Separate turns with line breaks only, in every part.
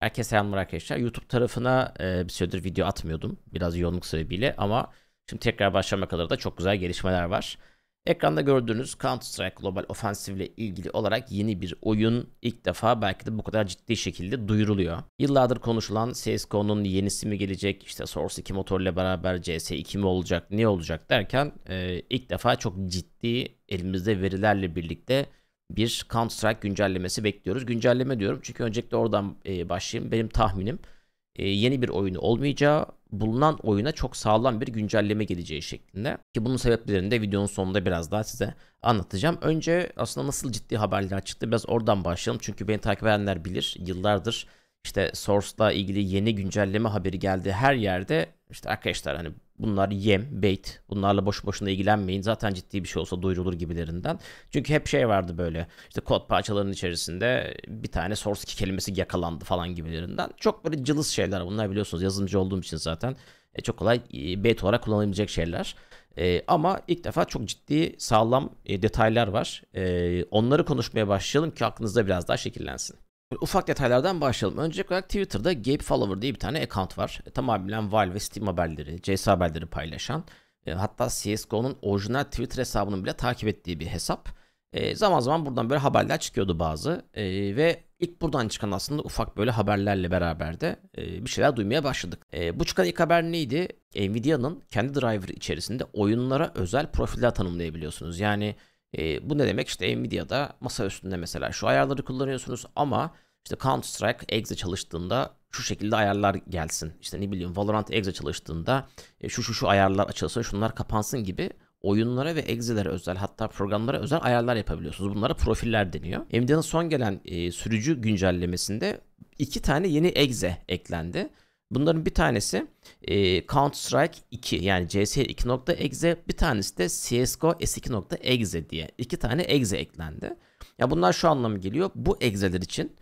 Herkese selamlar arkadaşlar. YouTube tarafına e, bir süredir video atmıyordum. Biraz yoğunluk sebebiyle ama şimdi tekrar başlamak kadar da çok güzel gelişmeler var. Ekranda gördüğünüz Counter Strike Global Offensive ile ilgili olarak yeni bir oyun ilk defa belki de bu kadar ciddi şekilde duyuruluyor. Yıllardır konuşulan CSGO'nun yenisi mi gelecek, işte Source 2 motoruyla beraber CS2 mi olacak, ne olacak derken e, ilk defa çok ciddi elimizde verilerle birlikte bir Counter Strike güncellemesi bekliyoruz. Güncelleme diyorum çünkü öncelikle oradan e, başlayayım. Benim tahminim e, yeni bir oyunu olmayacağı, bulunan oyuna çok sağlam bir güncelleme geleceği şeklinde. Ki bunun sebeplerini de videonun sonunda biraz daha size anlatacağım. Önce aslında nasıl ciddi haberler çıktı biraz oradan başlayalım. Çünkü beni takip edenler bilir yıllardır işte Source'la ilgili yeni güncelleme haberi geldi. her yerde işte arkadaşlar hani Bunlar yem, bait. Bunlarla boş boşuna ilgilenmeyin. Zaten ciddi bir şey olsa duyurulur gibilerinden. Çünkü hep şey vardı böyle. İşte kod parçalarının içerisinde bir tane source key kelimesi yakalandı falan gibilerinden. Çok böyle cılız şeyler bunlar biliyorsunuz. Yazılımcı olduğum için zaten e, çok kolay e, bait olarak kullanılabilecek şeyler. E, ama ilk defa çok ciddi sağlam e, detaylar var. E, onları konuşmaya başlayalım ki aklınızda biraz daha şekillensin. Ufak detaylardan başlayalım. Öncelikle olarak Twitter'da Gabe Follower diye bir tane account var. E, tamamen Valve ve Steam haberleri, CS haberleri paylaşan. E, hatta CSGO'nun orijinal Twitter hesabının bile takip ettiği bir hesap. E, zaman zaman buradan böyle haberler çıkıyordu bazı. E, ve ilk buradan çıkan aslında ufak böyle haberlerle beraber de e, bir şeyler duymaya başladık. E, bu çıkan ilk haber neydi? Nvidia'nın kendi driver içerisinde oyunlara özel profiller tanımlayabiliyorsunuz. Yani e, bu ne demek? İşte Nvidia'da masa üstünde mesela şu ayarları kullanıyorsunuz ama işte Counter Strike Exe çalıştığında şu şekilde ayarlar gelsin. İşte ne bileyim Valorant Exe çalıştığında e, şu şu şu ayarlar açılsın, şunlar kapansın gibi oyunlara ve Exe'lere özel hatta programlara özel ayarlar yapabiliyorsunuz. Bunlara profiller deniyor. Nvidia'nın son gelen e, sürücü güncellemesinde iki tane yeni Exe eklendi. Bunların bir tanesi e, Counter Strike 2 yani CSR 2.exe bir tanesi de CSGO S2.exe diye iki tane exe eklendi. Ya bunlar şu anlamı geliyor. Bu egzeler için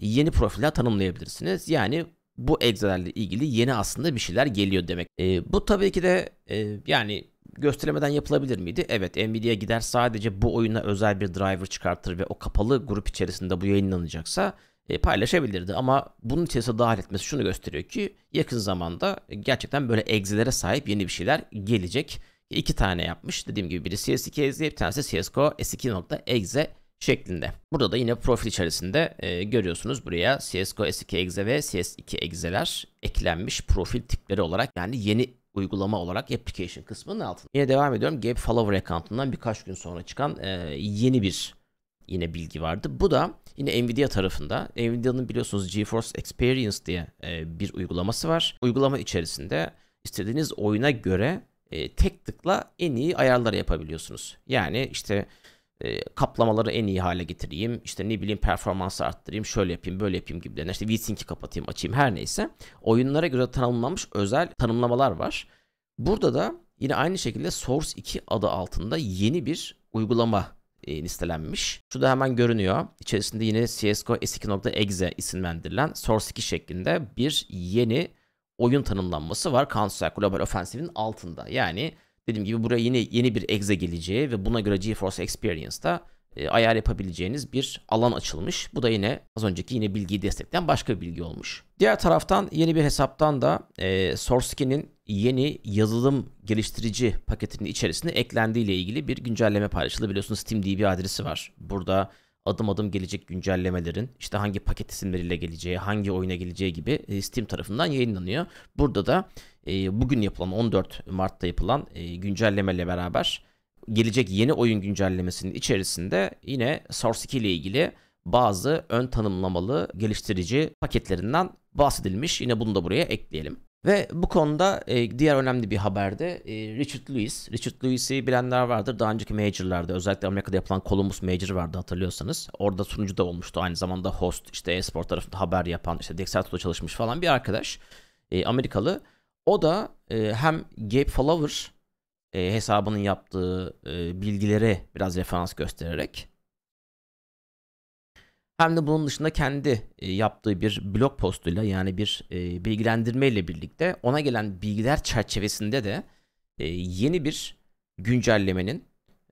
yeni profiller tanımlayabilirsiniz. Yani bu egzelerle ilgili yeni aslında bir şeyler geliyor demek. E, bu tabii ki de e, yani göstermeden yapılabilir miydi? Evet Nvidia gider sadece bu oyuna özel bir driver çıkartır ve o kapalı grup içerisinde bu yayınlanacaksa e, paylaşabilirdi. Ama bunun içerisine dahil etmesi şunu gösteriyor ki yakın zamanda gerçekten böyle egzelere sahip yeni bir şeyler gelecek. İki tane yapmış. Dediğim gibi biri CS2 egze, bir tanesi CSGO S2.exe şeklinde. Burada da yine profil içerisinde e, görüyorsunuz buraya CSGO S2 egze ve CS2 egzeler eklenmiş profil tipleri olarak yani yeni uygulama olarak application kısmının altında. Yine devam ediyorum. Gap Follower account'ından birkaç gün sonra çıkan e, yeni bir yine bilgi vardı. Bu da yine Nvidia tarafında. Nvidia'nın biliyorsunuz GeForce Experience diye e, bir uygulaması var. Uygulama içerisinde istediğiniz oyuna göre e, tek tıkla en iyi ayarları yapabiliyorsunuz. Yani işte e, kaplamaları en iyi hale getireyim, işte ne bileyim performansı arttırayım, şöyle yapayım, böyle yapayım gibi. işte VSync'i kapatayım, açayım her neyse. Oyunlara göre tanımlanmış özel tanımlamalar var. Burada da yine aynı şekilde Source 2 adı altında yeni bir uygulama e, listelenmiş. Şu da hemen görünüyor. İçerisinde yine CSGO S2.exe isimlendirilen Source 2 şeklinde bir yeni oyun tanımlanması var Counter Global Offensive'in altında. Yani dediğim gibi buraya yeni yeni bir exe geleceği ve buna göre GeForce Experience'da e, ayar yapabileceğiniz bir alan açılmış. Bu da yine az önceki yine bilgiyi destekleyen başka bir bilgi olmuş. Diğer taraftan yeni bir hesaptan da e, SourceKey'nin yeni yazılım geliştirici paketinin içerisine eklendiği ile ilgili bir güncelleme paylaşıldı. Biliyorsunuz Steam diye adresi var. Burada adım adım gelecek güncellemelerin işte hangi paket isimleriyle geleceği, hangi oyuna geleceği gibi e, Steam tarafından yayınlanıyor. Burada da e, bugün yapılan 14 Mart'ta yapılan e, güncellemeyle beraber gelecek yeni oyun güncellemesinin içerisinde yine Source 2 ile ilgili bazı ön tanımlamalı geliştirici paketlerinden bahsedilmiş. Yine bunu da buraya ekleyelim. Ve bu konuda e, diğer önemli bir haberde e, Richard Lewis. Richard Lewis'i bilenler vardır. Daha önceki major'larda özellikle Amerika'da yapılan Columbus Major vardı hatırlıyorsanız. Orada sunucu da olmuştu. Aynı zamanda host işte espor tarafında haber yapan işte Dexterto'da çalışmış falan bir arkadaş. E, Amerikalı. O da e, hem Gabe Flower e, hesabının yaptığı e, bilgilere biraz referans göstererek hem de bunun dışında kendi e, yaptığı bir blog postuyla yani bir e, bilgilendirme ile birlikte ona gelen bilgiler çerçevesinde de e, yeni bir güncellemenin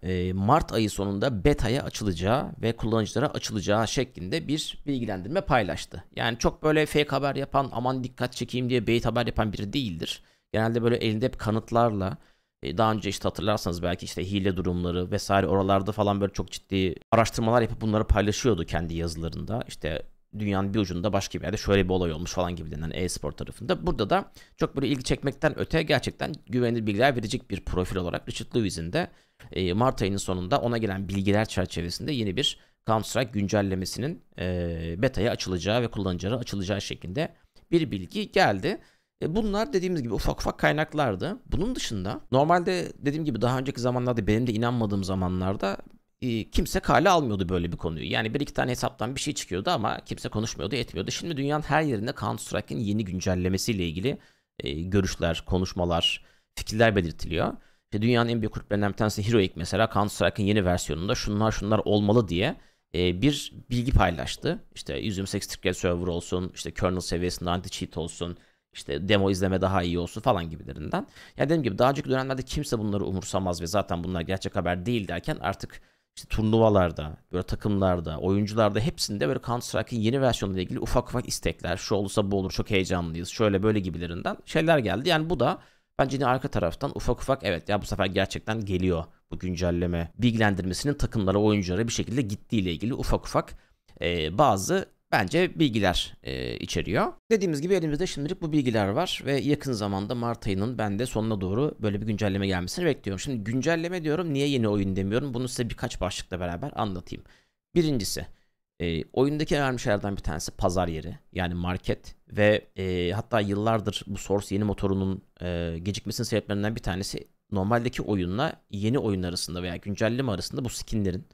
e, Mart ayı sonunda beta'ya açılacağı ve kullanıcılara açılacağı şeklinde bir bilgilendirme paylaştı. Yani çok böyle fake haber yapan aman dikkat çekeyim diye bait haber yapan biri değildir. Genelde böyle elinde hep kanıtlarla ee, daha önce işte hatırlarsanız belki işte hile durumları vesaire oralarda falan böyle çok ciddi araştırmalar yapıp bunları paylaşıyordu kendi yazılarında. İşte dünyanın bir ucunda başka bir yerde şöyle bir olay olmuş falan gibi denen e-spor tarafında. Burada da çok böyle ilgi çekmekten öte gerçekten güvenilir bilgiler verecek bir profil olarak Richard Lewis'in de e, Mart ayının sonunda ona gelen bilgiler çerçevesinde yeni bir Counter-Strike güncellemesinin e, beta'ya açılacağı ve kullanıcılara açılacağı şeklinde bir bilgi geldi. E bunlar dediğimiz gibi ufak ufak kaynaklardı. Bunun dışında normalde dediğim gibi daha önceki zamanlarda benim de inanmadığım zamanlarda e, kimse kale almıyordu böyle bir konuyu. Yani bir iki tane hesaptan bir şey çıkıyordu ama kimse konuşmuyordu, etmiyordu. Şimdi dünyanın her yerinde Counter Strike'in yeni güncellemesiyle ilgili e, görüşler, konuşmalar, fikirler belirtiliyor. İşte dünyanın en büyük kulüplerinden bir tanesi Heroic mesela Counter Strike'ın yeni versiyonunda şunlar şunlar olmalı diye e, bir bilgi paylaştı. İşte 128 ticket server olsun, işte kernel seviyesinde anti cheat olsun, işte demo izleme daha iyi olsun falan gibilerinden. Ya yani dediğim gibi daha önceki dönemlerde kimse bunları umursamaz ve zaten bunlar gerçek haber değil derken artık işte turnuvalarda, böyle takımlarda, oyuncularda hepsinde böyle Counter Strike'ın yeni ile ilgili ufak ufak istekler, şu olursa bu olur, çok heyecanlıyız, şöyle böyle gibilerinden şeyler geldi. Yani bu da bence yine arka taraftan ufak ufak evet ya bu sefer gerçekten geliyor bu güncelleme bilgilendirmesinin takımlara, oyunculara bir şekilde gittiği ile ilgili ufak ufak e, bazı bence bilgiler e, içeriyor. Dediğimiz gibi elimizde şimdilik bu bilgiler var ve yakın zamanda Mart ayının bende sonuna doğru böyle bir güncelleme gelmesini bekliyorum. Şimdi güncelleme diyorum niye yeni oyun demiyorum bunu size birkaç başlıkla beraber anlatayım. Birincisi e, oyundaki önemli şeylerden bir tanesi pazar yeri yani market ve e, hatta yıllardır bu Source yeni motorunun e, gecikmesinin sebeplerinden bir tanesi normaldeki oyunla yeni oyun arasında veya güncelleme arasında bu skinlerin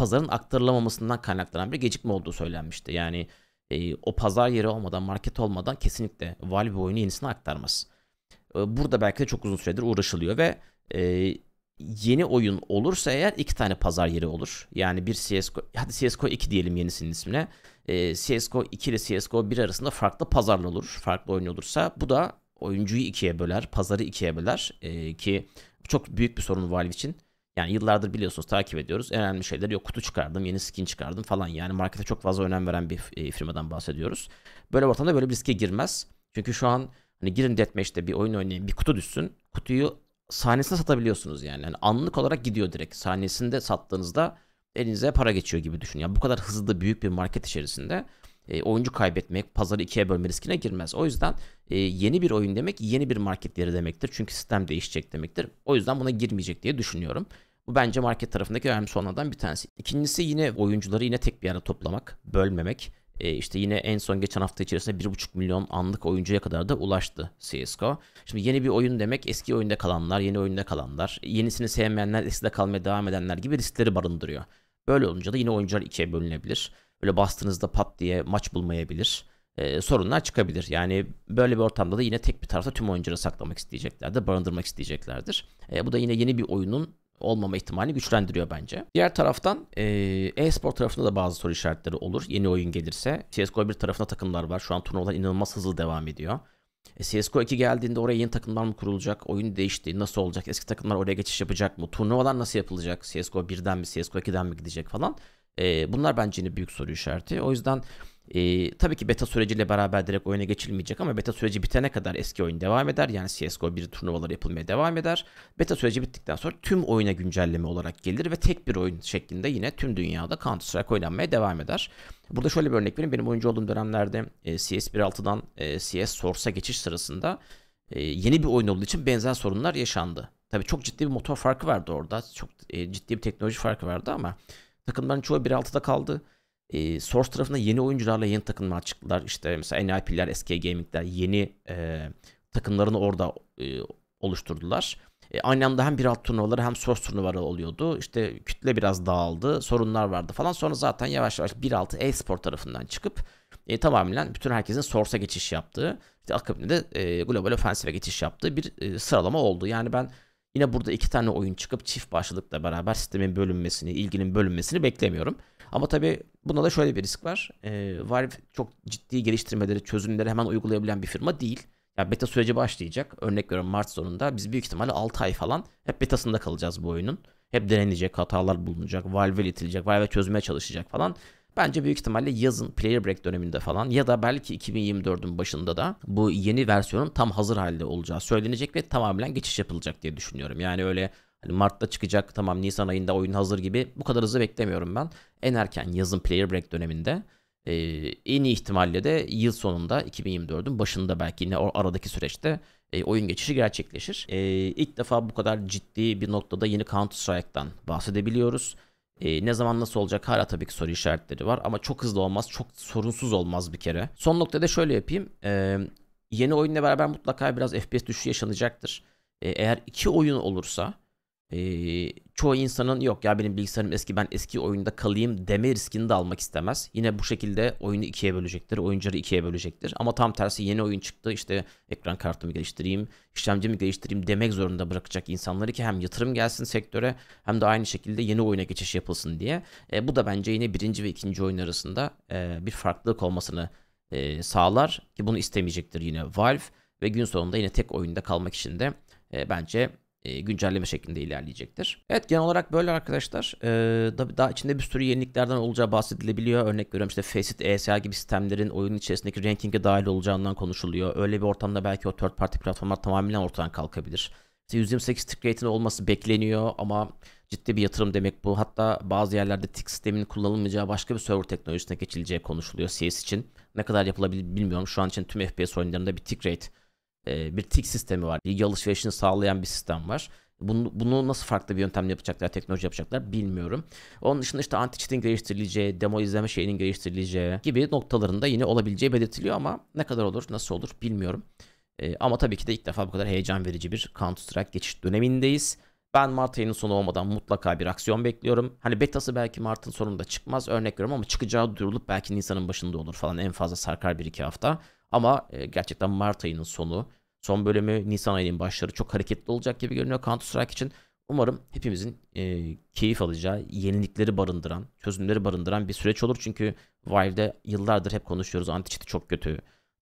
pazarın aktarılamamasından kaynaklanan bir gecikme olduğu söylenmişti. Yani e, o pazar yeri olmadan, market olmadan kesinlikle Valve oyunu yenisini aktarmaz. E, burada belki de çok uzun süredir uğraşılıyor ve e, yeni oyun olursa eğer iki tane pazar yeri olur. Yani bir CSGO, hadi CSGO 2 diyelim yenisinin ismine. E, CSGO 2 ile CSGO 1 arasında farklı pazarlı olur, farklı oyun olursa. Bu da oyuncuyu ikiye böler, pazarı ikiye böler e, ki çok büyük bir sorun Valve için. Yani yıllardır biliyorsunuz takip ediyoruz. En önemli şeyler yok kutu çıkardım, yeni skin çıkardım falan. Yani markete çok fazla önem veren bir e, firmadan bahsediyoruz. Böyle ortamda böyle bir riske girmez. Çünkü şu an hani girin Deathmatch'te bir oyun oynayın bir kutu düşsün. Kutuyu sahnesinde satabiliyorsunuz yani. yani anlık olarak gidiyor direkt. Sahnesinde sattığınızda elinize para geçiyor gibi düşünün Yani bu kadar hızlı büyük bir market içerisinde e, oyuncu kaybetmek, pazarı ikiye bölme riskine girmez. O yüzden e, yeni bir oyun demek yeni bir market yeri demektir. Çünkü sistem değişecek demektir. O yüzden buna girmeyecek diye düşünüyorum. Bu bence market tarafındaki önemli sorunlardan bir tanesi. İkincisi yine oyuncuları yine tek bir yere toplamak, bölmemek. E, işte yine en son geçen hafta içerisinde 1.5 milyon anlık oyuncuya kadar da ulaştı CSGO. Şimdi yeni bir oyun demek eski oyunda kalanlar, yeni oyunda kalanlar, yenisini sevmeyenler, eskide kalmaya devam edenler gibi riskleri barındırıyor. Böyle olunca da yine oyuncular ikiye bölünebilir. Böyle bastığınızda pat diye maç bulmayabilir e, sorunlar çıkabilir. Yani böyle bir ortamda da yine tek bir tarafta tüm oyuncuları saklamak isteyeceklerdir, barındırmak isteyeceklerdir. E, bu da yine yeni bir oyunun olmama ihtimalini güçlendiriyor bence. Diğer taraftan e, e-spor tarafında da bazı soru işaretleri olur. Yeni oyun gelirse. CSGO 1 tarafında takımlar var. Şu an turnuvalar inanılmaz hızlı devam ediyor. E, CSGO 2 geldiğinde oraya yeni takımlar mı kurulacak? Oyun değişti. Nasıl olacak? Eski takımlar oraya geçiş yapacak mı? Turnuvalar nasıl yapılacak? CSGO 1'den mi? CSGO 2'den mi gidecek falan. E, bunlar bence yine büyük soru işareti. O yüzden e, tabii ki beta süreciyle beraber direkt oyuna geçilmeyecek ama beta süreci bitene kadar eski oyun devam eder. Yani CSGO 1 turnuvaları yapılmaya devam eder. Beta süreci bittikten sonra tüm oyuna güncelleme olarak gelir ve tek bir oyun şeklinde yine tüm dünyada Counter Strike oynanmaya devam eder. Burada şöyle bir örnek vereyim. Benim oyuncu olduğum dönemlerde e, CS 1.6'dan e, CS Source'a geçiş sırasında e, yeni bir oyun olduğu için benzer sorunlar yaşandı. Tabii çok ciddi bir motor farkı vardı orada. Çok e, ciddi bir teknoloji farkı vardı ama Takımların çoğu 1.6'da kaldı. E, Source tarafında yeni oyuncularla yeni takımlar çıktılar. İşte mesela NIP'ler, SK Gaming'ler yeni e, takımlarını orada e, oluşturdular. E, aynı anda hem 1.6 turnuvaları hem Source turnuvaları oluyordu. İşte kütle biraz dağıldı, sorunlar vardı falan. Sonra zaten yavaş yavaş 1.6 e-spor tarafından çıkıp e, tamamen bütün herkesin Source'a geçiş yaptığı, işte akabinde de e, Global Offensive'e geçiş yaptığı bir e, sıralama oldu. Yani ben Yine burada iki tane oyun çıkıp çift başlıkla beraber sistemin bölünmesini, ilginin bölünmesini beklemiyorum. Ama tabii bunda da şöyle bir risk var. Ee, Valve çok ciddi geliştirmeleri, çözümleri hemen uygulayabilen bir firma değil. Yani beta süreci başlayacak. Örnek veriyorum Mart sonunda biz büyük ihtimalle 6 ay falan hep betasında kalacağız bu oyunun. Hep denenecek, hatalar bulunacak, Valve iletilecek, Valve çözmeye çalışacak falan. Bence büyük ihtimalle yazın Player Break döneminde falan ya da belki 2024'ün başında da bu yeni versiyonun tam hazır halde olacağı söylenecek ve tamamen geçiş yapılacak diye düşünüyorum. Yani öyle Hani Mart'ta çıkacak tamam Nisan ayında oyun hazır gibi bu kadar hızlı beklemiyorum ben. En erken yazın player break döneminde e, en iyi ihtimalle de yıl sonunda 2024'ün başında belki yine o aradaki süreçte e, oyun geçişi gerçekleşir. E, ilk defa bu kadar ciddi bir noktada yeni Counter Strike'dan bahsedebiliyoruz. E, ne zaman nasıl olacak hala tabii ki soru işaretleri var ama çok hızlı olmaz, çok sorunsuz olmaz bir kere. Son noktada şöyle yapayım. E, yeni oyunla beraber mutlaka biraz FPS düşüşü yaşanacaktır. E, eğer iki oyun olursa ee, çoğu insanın yok ya benim bilgisayarım eski ben eski oyunda kalayım deme riskini de almak istemez. Yine bu şekilde oyunu ikiye bölecektir, oyuncuları ikiye bölecektir. Ama tam tersi yeni oyun çıktı işte ekran kartımı geliştireyim, işlemcimi geliştireyim demek zorunda bırakacak insanları ki hem yatırım gelsin sektöre hem de aynı şekilde yeni oyuna geçiş yapılsın diye. E, bu da bence yine birinci ve ikinci oyun arasında e, bir farklılık olmasını e, sağlar ki bunu istemeyecektir yine Valve ve gün sonunda yine tek oyunda kalmak için de e, bence e, güncelleme şeklinde ilerleyecektir. Evet genel olarak böyle arkadaşlar. E, tabii daha içinde bir sürü yeniliklerden olacağı bahsedilebiliyor. Örnek veriyorum işte Faceit, ESA gibi sistemlerin oyunun içerisindeki ranking'e dahil olacağından konuşuluyor. Öyle bir ortamda belki o third party platformlar tamamen ortadan kalkabilir. İşte 128 tick rate'in olması bekleniyor ama ciddi bir yatırım demek bu. Hatta bazı yerlerde tick sisteminin kullanılmayacağı başka bir server teknolojisine geçileceği konuşuluyor CS için. Ne kadar yapılabilir bilmiyorum. Şu an için tüm FPS oyunlarında bir tick rate e, bir tik sistemi var. Bilgi alışverişini sağlayan bir sistem var. Bunu, bunu nasıl farklı bir yöntemle yapacaklar, teknoloji yapacaklar bilmiyorum. Onun dışında işte anti-cheating geliştirileceği, demo izleme şeyinin geliştirileceği gibi noktalarında yine olabileceği belirtiliyor ama ne kadar olur, nasıl olur bilmiyorum. E, ama tabii ki de ilk defa bu kadar heyecan verici bir Counter Strike geçiş dönemindeyiz. Ben Mart ayının sonu olmadan mutlaka bir aksiyon bekliyorum. Hani betası belki Mart'ın sonunda çıkmaz örnek veriyorum ama çıkacağı duyurulup belki Nisan'ın başında olur falan en fazla sarkar bir iki hafta. Ama e, gerçekten Mart ayının sonu, son bölümü Nisan ayının başları çok hareketli olacak gibi görünüyor Counter Strike için. Umarım hepimizin e, keyif alacağı, yenilikleri barındıran, çözümleri barındıran bir süreç olur. Çünkü Valve'de yıllardır hep konuşuyoruz anti çok kötü.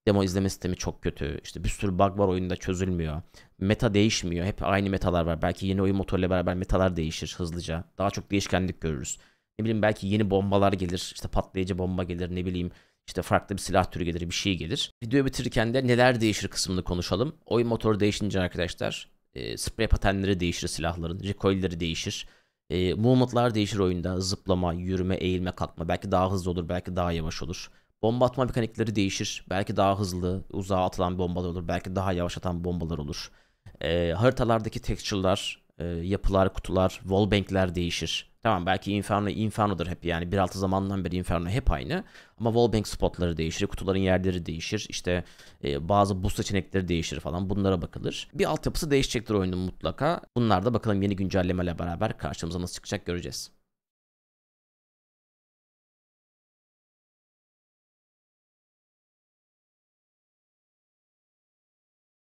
Demo izleme sistemi çok kötü. İşte bir sürü bug var oyunda çözülmüyor. Meta değişmiyor. Hep aynı metalar var. Belki yeni oyun motoruyla beraber metalar değişir hızlıca. Daha çok değişkenlik görürüz. Ne bileyim belki yeni bombalar gelir. İşte patlayıcı bomba gelir ne bileyim. İşte farklı bir silah türü gelir, bir şey gelir. Videoyu bitirirken de neler değişir kısmını konuşalım. Oyun motoru değişince arkadaşlar e, sprey patenleri değişir silahların, recoilleri değişir. E, movement'lar değişir oyunda. Zıplama, yürüme, eğilme, kalkma. Belki daha hızlı olur, belki daha yavaş olur. Bomba atma mekanikleri değişir. Belki daha hızlı, uzağa atılan bombalar olur. Belki daha yavaş atan bombalar olur. E, haritalardaki texture'lar e, yapılar, kutular, wallbankler değişir. Tamam belki Inferno Inferno'dur hep yani 1.6 zamandan beri Inferno hep aynı. Ama wallbank spotları değişir, kutuların yerleri değişir, işte e, bazı bu seçenekleri değişir falan bunlara bakılır. Bir altyapısı değişecektir oyunun mutlaka. Bunlar da bakalım yeni güncellemeyle beraber karşımıza nasıl çıkacak göreceğiz.